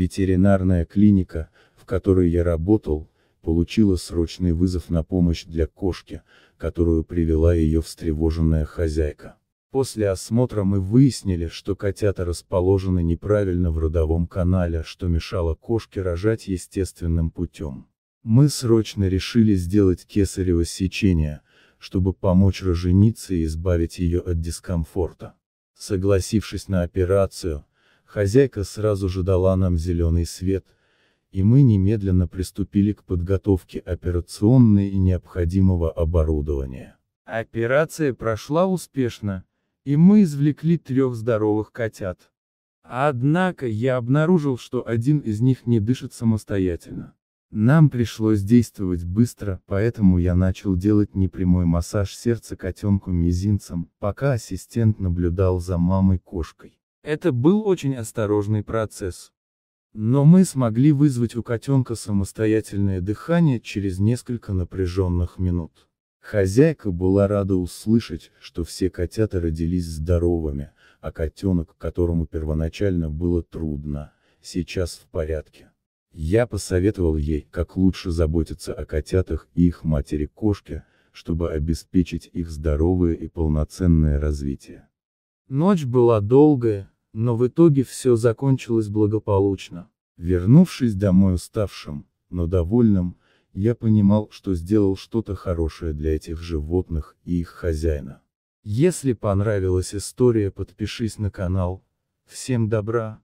Ветеринарная клиника, в которой я работал, получила срочный вызов на помощь для кошки, которую привела ее встревоженная хозяйка. После осмотра мы выяснили, что котята расположены неправильно в родовом канале, что мешало кошке рожать естественным путем. Мы срочно решили сделать кесарево сечение, чтобы помочь роженице и избавить ее от дискомфорта. Согласившись на операцию, Хозяйка сразу же дала нам зеленый свет, и мы немедленно приступили к подготовке операционной и необходимого оборудования. Операция прошла успешно, и мы извлекли трех здоровых котят. Однако я обнаружил, что один из них не дышит самостоятельно. Нам пришлось действовать быстро, поэтому я начал делать непрямой массаж сердца котенку мизинцем, пока ассистент наблюдал за мамой-кошкой. Это был очень осторожный процесс. Но мы смогли вызвать у котенка самостоятельное дыхание через несколько напряженных минут. Хозяйка была рада услышать, что все котята родились здоровыми, а котенок, которому первоначально было трудно, сейчас в порядке. Я посоветовал ей, как лучше заботиться о котятах и их матери-кошке, чтобы обеспечить их здоровое и полноценное развитие. Ночь была долгая, но в итоге все закончилось благополучно. Вернувшись домой уставшим, но довольным, я понимал, что сделал что-то хорошее для этих животных и их хозяина. Если понравилась история, подпишись на канал. Всем добра!